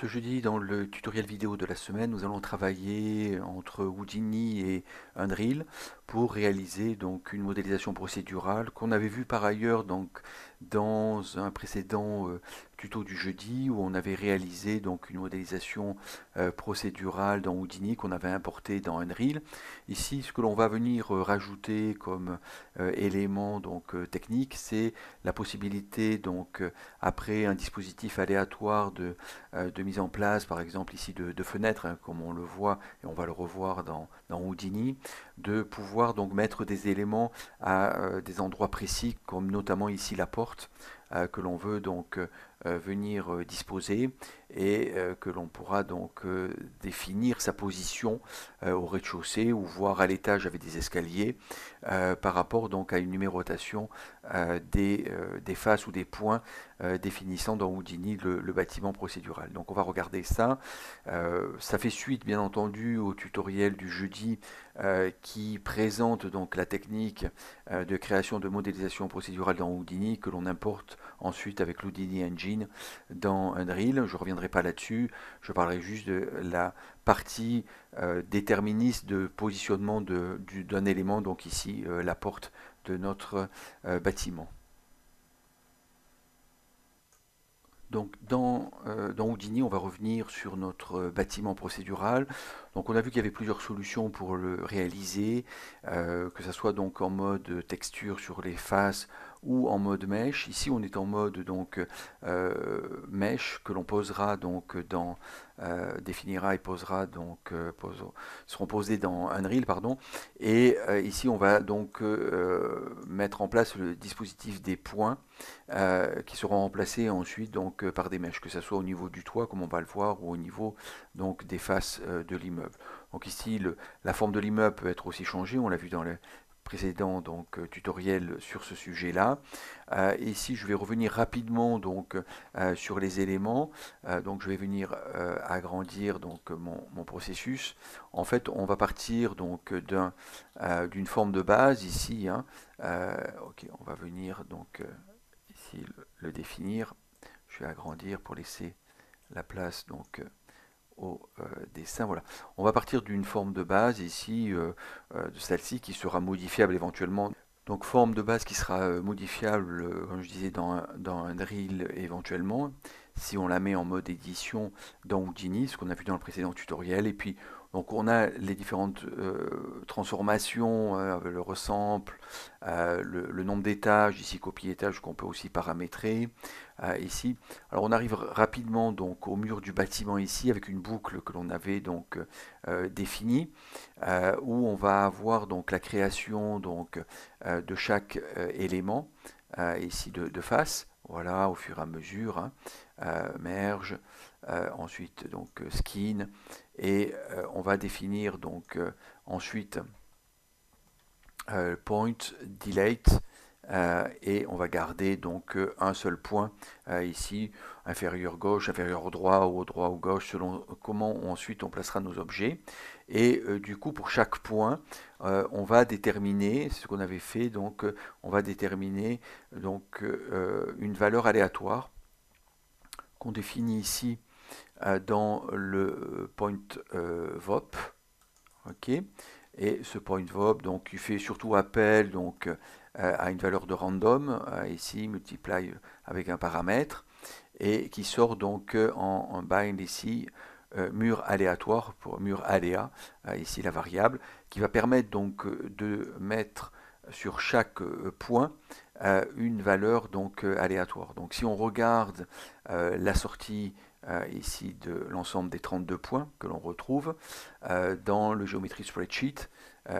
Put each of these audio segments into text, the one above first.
Ce jeudi, dans le tutoriel vidéo de la semaine, nous allons travailler entre Houdini et Unreal pour réaliser donc une modélisation procédurale qu'on avait vue par ailleurs donc dans un précédent euh, tuto du jeudi où on avait réalisé donc une modélisation euh, procédurale dans Houdini qu'on avait importé dans Unreal. Ici, ce que l'on va venir euh, rajouter comme élément donc technique, c'est la possibilité donc après un dispositif aléatoire de, mise en place, par exemple ici de, fenêtres, hein, comme on le voit et on va le revoir dans Houdini, de pouvoir donc mettre des éléments à euh, des endroits précis, comme notamment ici la porte euh, que l'on veut donc euh, euh, venir euh, disposer et euh, que l'on pourra donc définir sa position au rez-de-chaussée ou voir à l'étage avec des escaliers par rapport donc à une numérotation des, des faces ou des points définissant dans Houdini le, bâtiment procédural. Donc on va regarder ça. ça fait suite bien entendu au tutoriel du jeudi qui présente donc la technique de création de modélisation procédurale dans Houdini que l'on importe ensuite avec l'Houdini Engine dans un drill, Je reviendrai pas là-dessus, je parlerai juste de la partie euh, déterministe de positionnement d'un élément, donc ici euh, la porte de notre euh, bâtiment. Donc dans, dans, Houdini, on va revenir sur notre bâtiment procédural. Donc on a vu qu'il y avait plusieurs solutions pour le réaliser, que ce soit donc en mode texture sur les faces ou en mode mèche. Ici, on est en mode donc euh, mèche que l'on posera donc dans euh, définira et posera donc euh, seront posés dans Unreal pardon. Et ici, on va donc mettre en place le dispositif des points qui seront remplacés ensuite donc par des mèches, que ce soit au niveau du toit comme on va le voir ou au niveau donc des faces de l'immeuble. Donc ici, la forme de l'immeuble peut être aussi changée. On l'a vu dans le précédent donc, euh, tutoriel sur ce sujet-là. ici, euh, je vais revenir rapidement donc, euh, sur les éléments. donc, je vais venir agrandir donc, mon, processus. En fait, on va partir donc, d'un, d'une forme de base ici. Hein. ok, on va venir donc, ici le, le, définir. Je vais agrandir pour laisser la place donc, au euh, dessin. Voilà. On va partir d'une forme de base ici, euh, euh, de celle-ci, qui sera modifiable éventuellement. Donc forme de base qui sera modifiable, comme je disais, dans, dans un drill éventuellement, si on la met en mode édition dans Houdini, ce qu'on a vu dans le précédent tutoriel, et puis donc on a les différentes euh, transformations, euh, le ressemble, euh, le, nombre d'étages, ici copier-étage qu'on peut aussi paramétrer. ici, alors on arrive rapidement donc au mur du bâtiment ici avec une boucle que l'on avait donc définie, où on va avoir donc la création donc de chaque élément ici de, face. Voilà, au fur et à mesure, hein, merge, euh, ensuite donc euh, skin, et euh, on va définir donc ensuite point delete, et on va garder donc un seul point ici, inférieur gauche, inférieur droit ou droit ou gauche, selon comment ensuite on placera nos objets. Et du coup, pour chaque point, on va déterminer, ce qu'on avait fait, donc on va déterminer donc, une valeur aléatoire qu'on définit ici euh, dans le point euh, VOP. ok et ce point VOP, donc, il fait surtout appel donc, euh, à une valeur de random, ici, multiply avec un paramètre, et qui sort donc en, bind ici, mur aléatoire, pour mur aléa, ici la variable, qui va permettre donc de mettre sur chaque point une valeur donc aléatoire. Donc si on regarde la sortie euh, ici de l'ensemble des 32 points que l'on retrouve euh, dans le géométrie spreadsheet. Euh,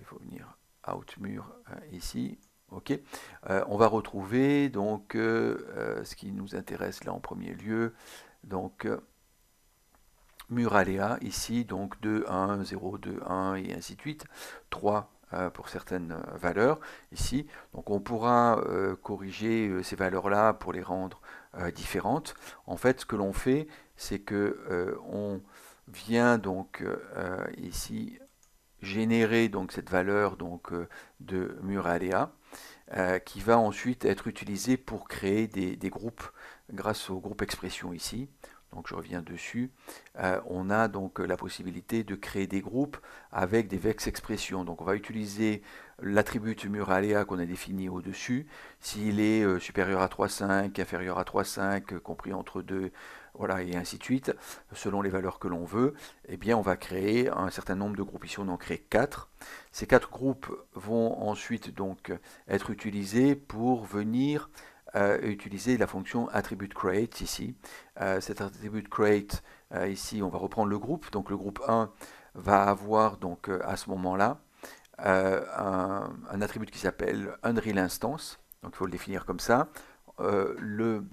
il faut venir Outmur ici. OK. on va retrouver donc ce qui nous intéresse là en premier lieu. Donc mur aléa ici, donc 2, 1, 0, 2, 1 et ainsi de suite. 3 pour certaines valeurs ici. Donc on pourra corriger ces valeurs-là pour les rendre euh, différentes. En fait, ce que l'on fait, c'est que euh, on vient donc euh, ici générer donc cette valeur donc de muralea qui va ensuite être utilisée pour créer des, des, groupes grâce au groupe expression ici. Donc je reviens dessus. on a donc la possibilité de créer des groupes avec des vex expressions. Donc on va utiliser l'attribut muraléa qu'on a défini au-dessus, s'il est euh, supérieur à 3,5, inférieur à 3,5, euh, compris entre 2, voilà, et ainsi de suite, selon les valeurs que l'on veut, eh bien on va créer un certain nombre de groupes. Ici on en crée 4. Ces 4 groupes vont ensuite donc être utilisés pour venir euh, utiliser la fonction attribute create ici. cet attribut create ici on va reprendre le groupe, donc le groupe 1 va avoir donc à ce moment-là euh, un, attribut qui s'appelle Unreal Instance, donc il faut le définir comme ça. Euh, le,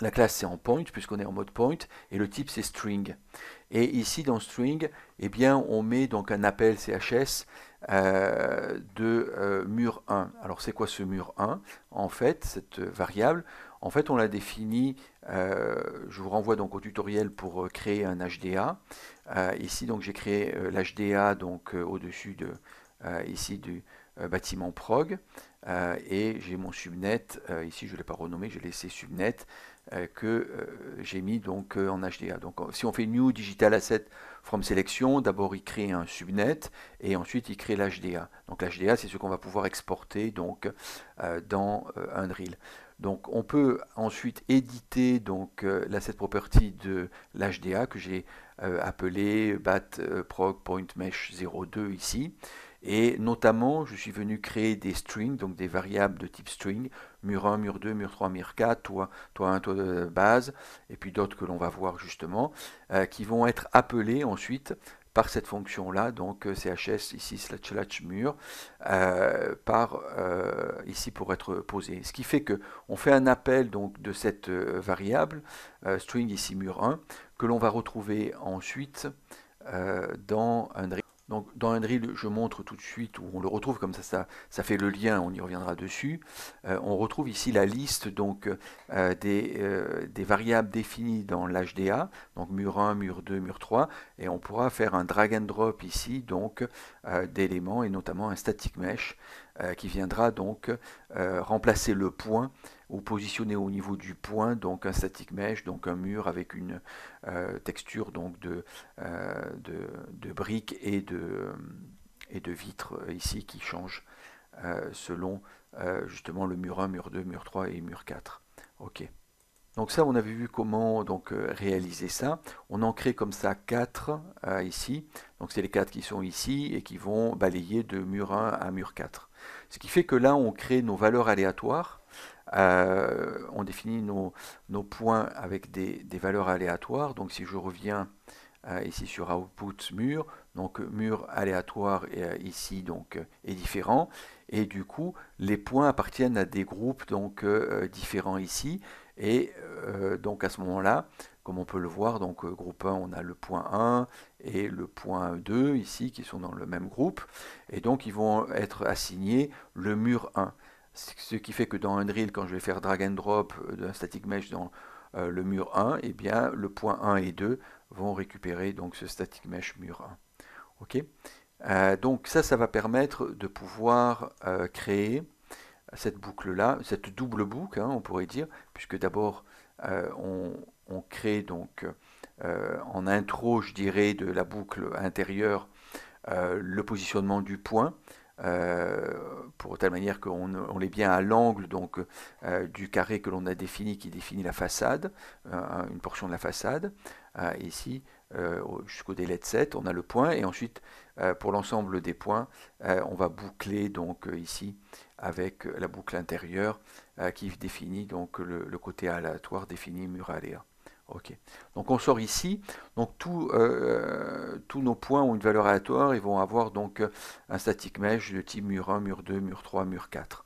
la classe c'est en point, puisqu'on est en mode point, et le type c'est string. Et ici dans string, et eh bien, on met donc un appel CHS euh, de mur 1. Alors c'est quoi ce mur 1 En fait, cette variable, en fait on l'a définie, je vous renvoie donc au tutoriel pour créer un HDA. ici donc j'ai créé l'HDA donc au-dessus de, euh, ici du euh, bâtiment prog. Euh, et j'ai mon subnet, ici je ne l'ai pas renommé, j'ai laissé subnet, que j'ai mis donc en HDA. Donc si on fait new digital asset from selection, d'abord il crée un subnet et ensuite il crée l'HDA. Donc l'HDA c'est ce qu'on va pouvoir exporter donc dans un drill. Donc on peut ensuite éditer donc l'asset property de l'HDA que j'ai appelé bat Prog point mesh 02 ici et notamment, je suis venu créer des strings, donc des variables de type string, mur 1, mur 2, mur 3, mur 4, toi 1, toi de base, et puis d'autres que l'on va voir justement, euh, qui vont être appelés ensuite par cette fonction-là, donc euh, CHS ici, slash, slash mur, euh, par ici pour être posé. Ce qui fait que on fait un appel donc de cette variable, string ici mur 1, que l'on va retrouver ensuite dans un donc dans Unreal, je montre tout de suite où on le retrouve, comme ça, ça, fait le lien, on y reviendra dessus. Euh, on retrouve ici la liste donc, euh, euh, des, variables définies dans l'HDA, donc mur 1, mur 2, mur 3, et on pourra faire un drag and drop ici donc d'éléments et notamment un static mesh euh, qui viendra donc euh, remplacer le point ou positionner au niveau du point donc un static mesh, donc un mur avec une euh, texture donc de, de, briques et de, et de vitres ici qui change selon justement le mur 1, mur 2, mur 3 et mur 4. Ok. Donc ça, on avait vu comment donc réaliser ça. On en crée comme ça 4 ici. Donc c'est les 4 qui sont ici et qui vont balayer de mur 1 à mur 4. Ce qui fait que là, on crée nos valeurs aléatoires, euh, on définit nos, points avec des, valeurs aléatoires. Donc si je reviens euh, ici sur output mur, donc mur aléatoire euh, ici est différent. Et du coup, les points appartiennent à des groupes donc différents ici. Et euh, donc à ce moment-là, comme on peut le voir, donc euh, groupe 1, on a le point 1 et le point 2 ici qui sont dans le même groupe. Et donc ils vont être assignés le mur 1. Ce qui fait que dans un drill, quand je vais faire drag and drop euh, d'un static mesh dans le mur 1, eh bien le point 1 et 2 vont récupérer donc ce static mesh mur 1. ok donc ça, ça va permettre de pouvoir créer cette boucle-là, cette double boucle, hein, on pourrait dire, puisque d'abord euh, on, crée donc euh, en intro, je dirais, de la boucle intérieure euh, le positionnement du point, pour telle manière qu'on on est bien à l'angle donc du carré que l'on a défini, qui définit la façade, une portion de la façade. ici, jusqu'au délai de 7, on a le point, et ensuite euh, pour l'ensemble des points, euh, on va boucler donc euh, ici avec la boucle intérieure qui définit donc le, côté aléatoire défini mur Ok. Donc on sort ici. Donc tous nos points ont une valeur aléatoire. Ils vont avoir donc un statique mesh de type mur 1, mur 2, mur 3, mur 4.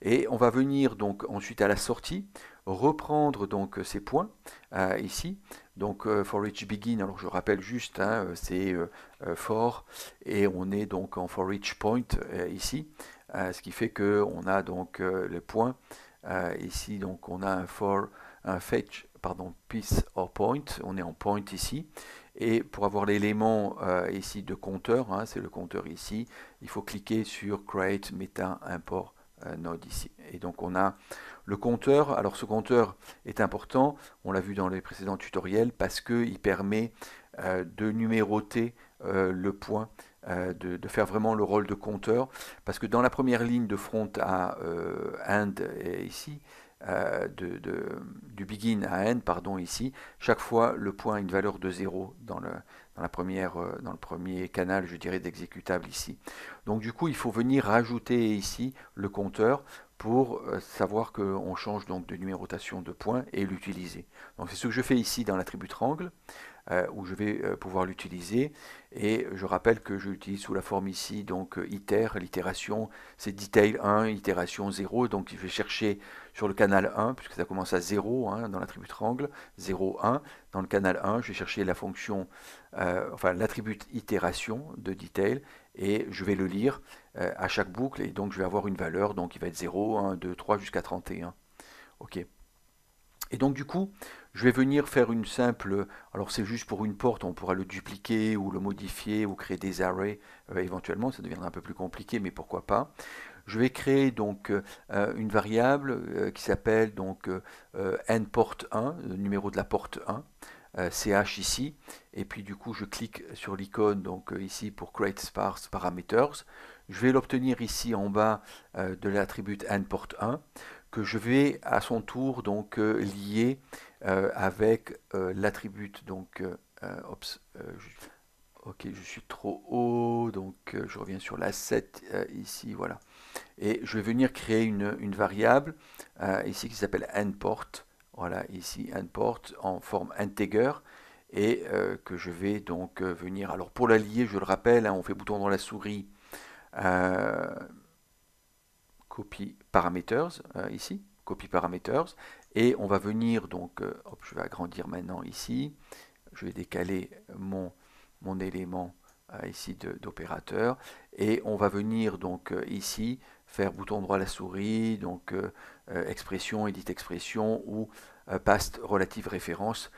Et on va venir donc ensuite à la sortie reprendre donc euh, ces points euh, ici. Donc euh, for each begin, alors je rappelle juste, hein, c'est for et on est donc en for each point ici, ce qui fait que on a donc les points ici, donc on a un for un fetch pardon piece or point, on est en point ici. Et pour avoir l'élément ici de compteur, hein, c'est le compteur ici, il faut cliquer sur Create Meta Import euh, node ici. Et donc on a le compteur. Alors ce compteur est important, on l'a vu dans les précédents tutoriels, parce qu'il permet euh, de numéroter euh, le point, de, faire vraiment le rôle de compteur. Parce que dans la première ligne de front à end, ici, euh, du begin à n, pardon, ici, chaque fois le point a une valeur de 0 dans le, dans, la première, euh, dans le premier canal, je dirais, d'exécutable ici. Donc du coup, il faut venir rajouter ici le compteur pour euh, savoir qu'on change donc de numérotation de points et l'utiliser. Donc c'est ce que je fais ici dans l'attribut triangle, euh, où je vais euh, pouvoir l'utiliser. Et je rappelle que je l'utilise sous la forme ici, donc iter, l'itération, c'est detail 1, itération 0. Donc je vais chercher sur le canal 1, puisque ça commence à 0 hein, dans l'attribut triangle, 0, 1. Dans le canal 1, je vais chercher la fonction, enfin l'attribut itération de detail, et je vais le lire euh, à chaque boucle et donc je vais avoir une valeur, donc il va être 0, 1, 2, 3 jusqu'à 31. Ok. Et donc du coup, je vais venir faire une simple, alors c'est juste pour une porte, on pourra le dupliquer ou le modifier ou créer des arrays euh, éventuellement, ça deviendra un peu plus compliqué, mais pourquoi pas. Je vais créer donc euh, une variable qui s'appelle donc nPort1, le numéro de la porte 1. CH euh, ici, et puis du coup je clique sur l'icône donc euh, ici pour Create Sparse Parameters. Je vais l'obtenir ici en bas euh, de l'attribut endport1 que je vais à son tour donc lier avec l'attribut donc je, ok je suis trop haut donc je reviens sur l'asset 7 ici voilà et je vais venir créer une, une variable ici qui s'appelle endport voilà ici import en forme integer et euh, que je vais donc euh, venir, alors pour la lier je le rappelle, hein, on fait bouton dans la souris euh, copy parameters euh, ici, copy parameters et on va venir donc, hop, je vais agrandir maintenant ici, je vais décaler mon, mon élément ici d'opérateur et on va venir donc ici faire bouton droit à la souris, donc euh, euh, expression, edit expression ou euh, paste relative référence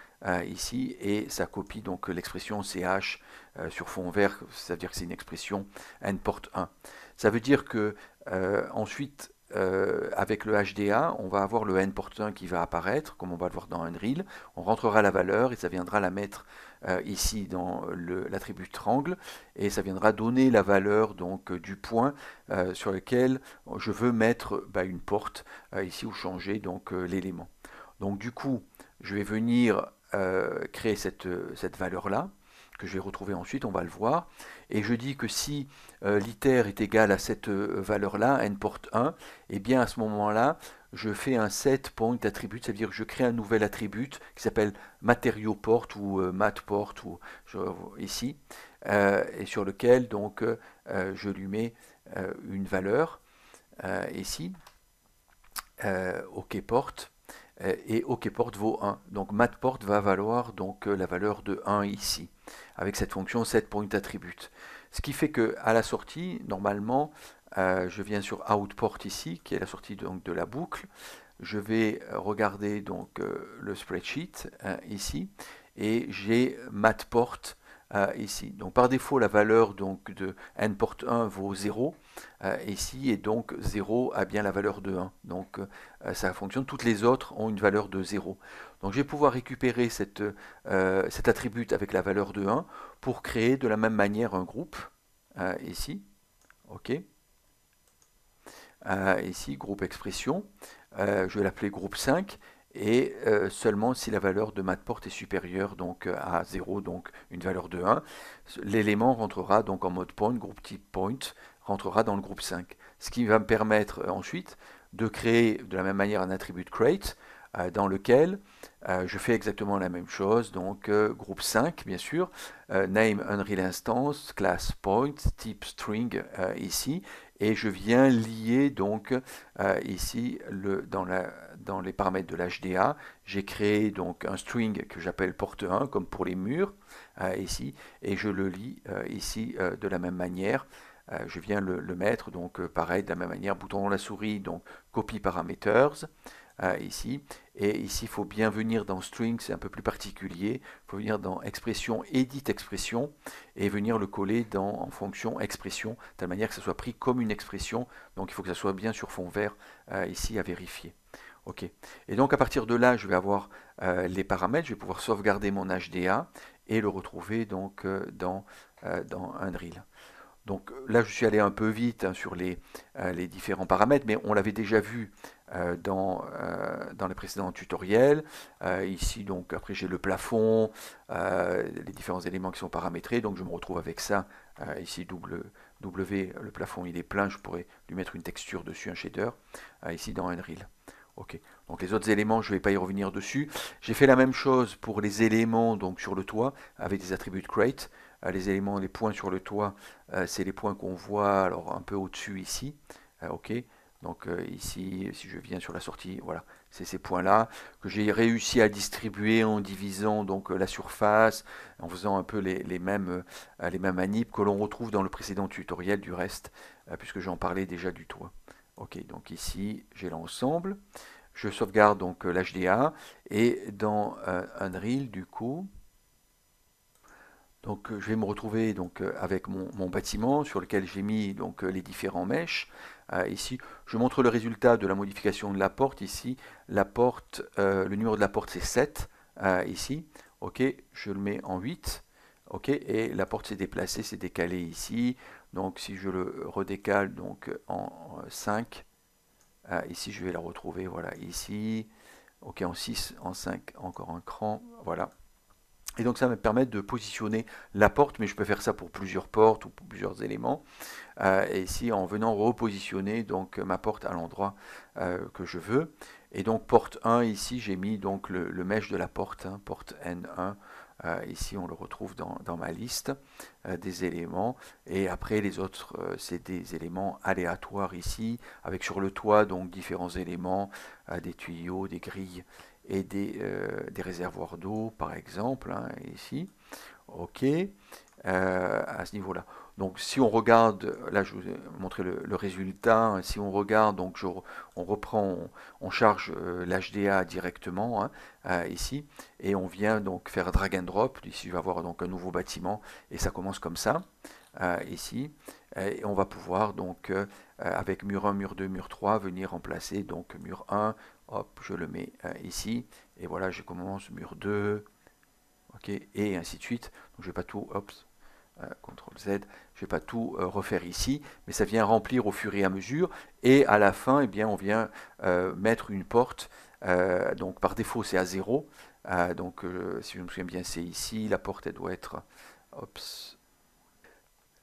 ici et ça copie donc l'expression CH sur fond vert, ça veut dire que c'est une expression n porte 1. Ça veut dire que ensuite avec le HDA, on va avoir le n porte 1 qui va apparaître, comme on va le voir dans Unreal. On rentrera la valeur et ça viendra la mettre euh, ici dans euh, l'attribut triangle, et ça viendra donner la valeur donc euh, du point sur lequel je veux mettre bah, une porte ici ou changer donc l'élément. Donc du coup, je vais venir créer cette, valeur-là, que je vais retrouver ensuite, on va le voir. Et je dis que si l'iter est égal à cette valeur-là, n porte 1, et eh bien à ce moment-là, je fais un set point attribute, ça veut dire que je crée un nouvel attribut qui s'appelle matériau porte ou euh, MatPort, ici, euh, et sur lequel donc euh, je lui mets une valeur ici, OK porte et OK porte vaut 1. Donc mat porte va valoir donc la valeur de 1 ici avec cette fonction setPointAttribute. Ce qui fait que à la sortie, normalement, euh, je viens sur Outport ici, qui est la sortie de la boucle. Je vais regarder euh, le spreadsheet euh, ici et j'ai Matport ici. par défaut, la valeur de nport 1 vaut 0 ici et donc 0 a bien la valeur de 1. Donc ça fonctionne. Toutes les autres ont une valeur de 0. Donc je vais pouvoir récupérer cet attribut avec la valeur de 1 pour créer de la même manière un groupe ici. OK ici groupe expression, euh, je vais l'appeler groupe 5, et euh, seulement si la valeur de mat porte est supérieure donc euh, à 0, donc une valeur de 1, l'élément rentrera donc en mode point, groupe type point, rentrera dans le groupe 5. Ce qui va me permettre ensuite de créer de la même manière un attribut create dans lequel je fais exactement la même chose, donc groupe 5 bien sûr, name Unreal Instance, class point, type string ici, et je viens lier donc euh, ici le, dans, la, dans, les paramètres de l'HDA, j'ai créé donc un string que j'appelle porte 1 comme pour les murs euh, ici et je le lis euh, ici de la même manière. je viens le, mettre donc pareil de la même manière bouton de la souris donc copy parameters ah, ici. Et ici, il faut bien venir dans string, c'est un peu plus particulier. Il faut venir dans expression, edit expression, et venir le coller dans, en fonction expression, de telle manière que ça soit pris comme une expression. Donc il faut que ça soit bien sur fond vert euh, ici à vérifier. Ok. Et donc à partir de là, je vais avoir euh, les paramètres, je vais pouvoir sauvegarder mon HDA et le retrouver donc euh, dans, dans drill. Donc là, je suis allé un peu vite hein, sur euh, les, différents paramètres, mais on l'avait déjà vu euh, euh, dans, les précédents tutoriels. ici, donc, après, j'ai le plafond, les différents éléments qui sont paramétrés. Donc, je me retrouve avec ça. ici, W, le plafond, il est plein. Je pourrais lui mettre une texture dessus, un shader, ici dans Unreal. OK. Donc les autres éléments, je ne vais pas y revenir dessus. J'ai fait la même chose pour les éléments donc sur le toit avec des attributs create ». Euh, les éléments, les points sur le toit, euh, c'est les points qu'on voit alors un peu au-dessus ici. Euh, ok. Donc ici, si je viens sur la sortie, voilà, c'est ces points-là que j'ai réussi à distribuer en divisant donc la surface, en faisant un peu les, mêmes, les mêmes que l'on retrouve dans le précédent tutoriel du reste, puisque j'en parlais déjà du toit. Ok, donc ici, j'ai l'ensemble. Je sauvegarde donc l'HDA et dans Unreal, du coup, donc euh, je vais me retrouver donc euh, avec mon, bâtiment sur lequel j'ai mis donc euh, les différents mèches. ici, je montre le résultat de la modification de la porte. Ici, la porte, le numéro de la porte c'est 7. ici, ok, je le mets en 8. Ok, et la porte s'est déplacée, s'est décalée ici. Donc si je le redécale donc en 5, ici je vais la retrouver. Voilà, ici. Ok, en 6, en 5, encore un cran. Voilà. Et donc ça va me permettre de positionner la porte, mais je peux faire ça pour plusieurs portes ou pour plusieurs éléments. Euh, et ici, en venant repositionner donc ma porte à l'endroit euh, que je veux. Et donc porte 1, ici j'ai mis donc le, mèche de la porte, hein, porte N1, euh, ici, on le retrouve dans, ma liste euh, des éléments. Et après, les autres, euh, c'est des éléments aléatoires ici, avec sur le toit, donc différents éléments, des tuyaux, des grilles et des, réservoirs d'eau, par exemple, hein, ici. OK, à ce niveau-là. Donc si on regarde, là je vous ai le, résultat, hein, si on regarde, donc on reprend, on, charge euh, l'HDA directement hein, euh, ici, et on vient donc faire drag and drop, ici je vais avoir donc un nouveau bâtiment, et ça commence comme ça, euh, ici, et on va pouvoir donc avec mur 1, mur 2, mur 3 venir remplacer donc mur 1, hop je le mets ici, et voilà je commence mur 2, ok, et ainsi de suite, donc je vais pas tout, hop, euh, CTRL Z, je ne vais pas tout euh, refaire ici, mais ça vient remplir au fur et à mesure, et à la fin, eh bien, on vient euh, mettre une porte, donc par défaut c'est à 0, donc si je me souviens bien c'est ici, la porte elle doit être,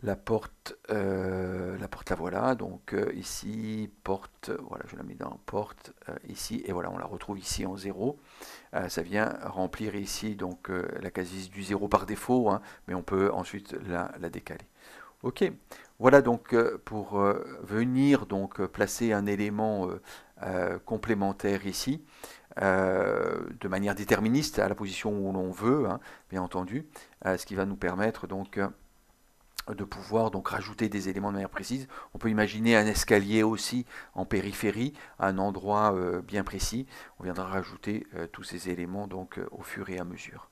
la porte, euh, la porte la voilà, donc euh, ici, porte, voilà, je la mets dans porte, euh, ici, et voilà, on la retrouve ici en 0. ça vient remplir ici, donc la casiste du 0 par défaut, hein, mais on peut ensuite la, la décaler. Ok, voilà donc pour venir donc placer un élément complémentaire ici, de manière déterministe à la position où l'on veut, hein, bien entendu, ce qui va nous permettre donc de pouvoir donc rajouter des éléments de manière précise. On peut imaginer un escalier aussi en périphérie, un endroit euh, bien précis. On viendra rajouter euh, tous ces éléments donc euh, au fur et à mesure.